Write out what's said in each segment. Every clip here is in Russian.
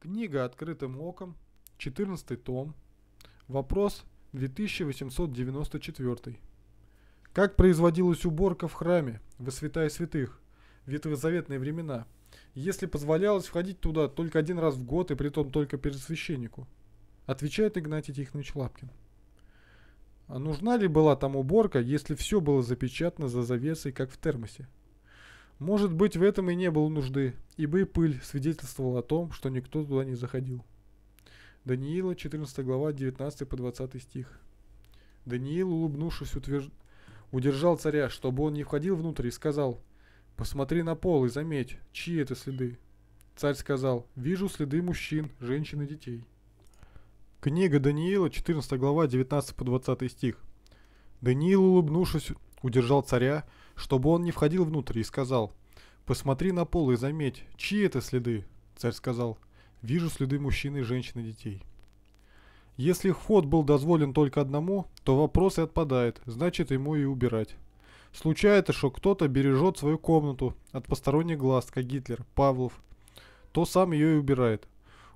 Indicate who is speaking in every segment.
Speaker 1: Книга «Открытым оком», 14 том, вопрос 2894. Как производилась уборка в храме, во святая святых, в ветхозаветные времена, если позволялось входить туда только один раз в год и при притом только перед священнику? Отвечает Игнатий Тихонович Лапкин. А нужна ли была там уборка, если все было запечатано за завесой, как в термосе? Может быть, в этом и не было нужды, ибо и пыль свидетельствовала о том, что никто туда не заходил. Даниила, 14 глава, 19 по 20 стих. Даниил, улыбнувшись, утверж... удержал царя, чтобы он не входил внутрь, и сказал, «Посмотри на пол и заметь, чьи это следы». Царь сказал, «Вижу следы мужчин, женщин и детей». Книга Даниила, 14 глава, 19 по 20 стих. Даниил, улыбнувшись, удержал царя, чтобы он не входил внутрь, и сказал, «Посмотри на пол и заметь, чьи это следы?» Царь сказал, «Вижу следы мужчины, женщины, детей». Если вход был дозволен только одному, то вопрос и отпадает, значит ему и убирать. Случается, что кто-то бережет свою комнату от посторонних глаз, как Гитлер, Павлов, то сам ее и убирает.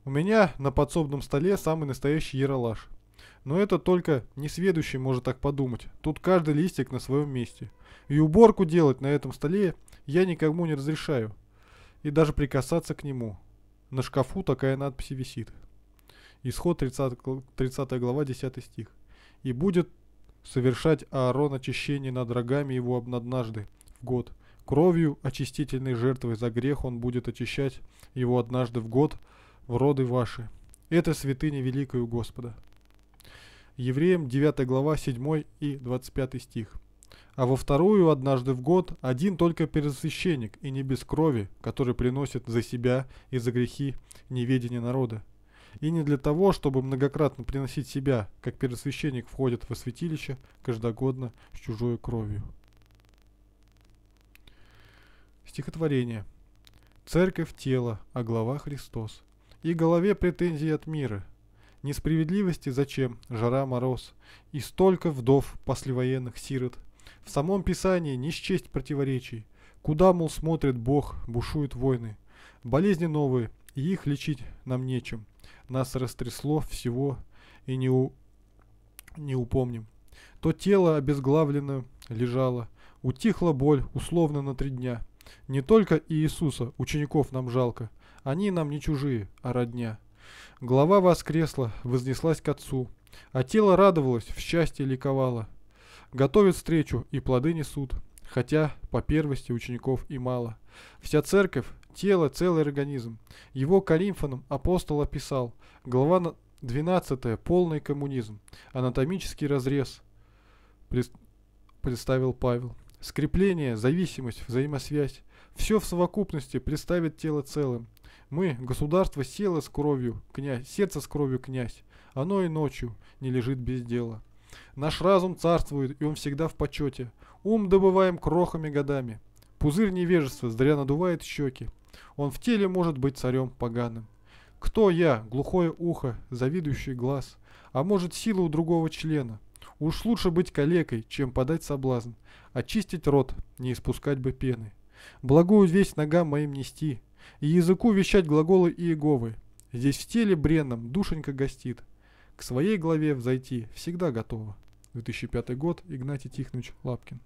Speaker 1: У меня на подсобном столе самый настоящий яролаж – но это только несведущий может так подумать. Тут каждый листик на своем месте. И уборку делать на этом столе я никому не разрешаю. И даже прикасаться к нему. На шкафу такая надпись висит. Исход 30, 30 глава 10 стих. «И будет совершать Аарон очищение над рогами его однажды в год. Кровью очистительной жертвой за грех он будет очищать его однажды в год в роды ваши. Это святыня великая у Господа». Евреям 9 глава 7 и 25 стих. А во вторую однажды в год один только пересвященник, и не без крови, который приносит за себя и за грехи неведения народа. И не для того, чтобы многократно приносить себя, как пересвященник входит во святилище каждогодно с чужой кровью. Стихотворение. Церковь – тело, а глава – Христос. И голове претензии от мира – Несправедливости зачем? Жара, мороз. И столько вдов послевоенных сирот. В самом Писании не счесть противоречий. Куда, мол, смотрит Бог, бушуют войны. Болезни новые, и их лечить нам нечем. Нас растрясло всего и не, у... не упомним. То тело обезглавлено лежало, утихла боль условно на три дня. Не только и Иисуса, учеников нам жалко, они нам не чужие, а родня. Глава воскресла, вознеслась к отцу, а тело радовалось, в счастье ликовало. Готовят встречу и плоды несут, хотя по первости учеников и мало. Вся церковь – тело, целый организм. Его Коринфаном апостол описал. Глава 12 – полный коммунизм. Анатомический разрез, представил Павел. Скрепление, зависимость, взаимосвязь. Все в совокупности представит тело целым. Мы, государство, село с кровью, князь, сердце с кровью, князь. Оно и ночью не лежит без дела. Наш разум царствует, и он всегда в почете. Ум добываем крохами годами. Пузырь невежества зря надувает щеки. Он в теле может быть царем поганым. Кто я, глухое ухо, завидующий глаз? А может сила у другого члена? Уж лучше быть калекой, чем подать соблазн. Очистить рот, не испускать бы пены. Благую весть ногам моим нести, и языку вещать глаголы Иеговы. Здесь в теле бренном душенька гостит. К своей главе взойти всегда готова. 2005 год, Игнатий Тихонович Лапкин.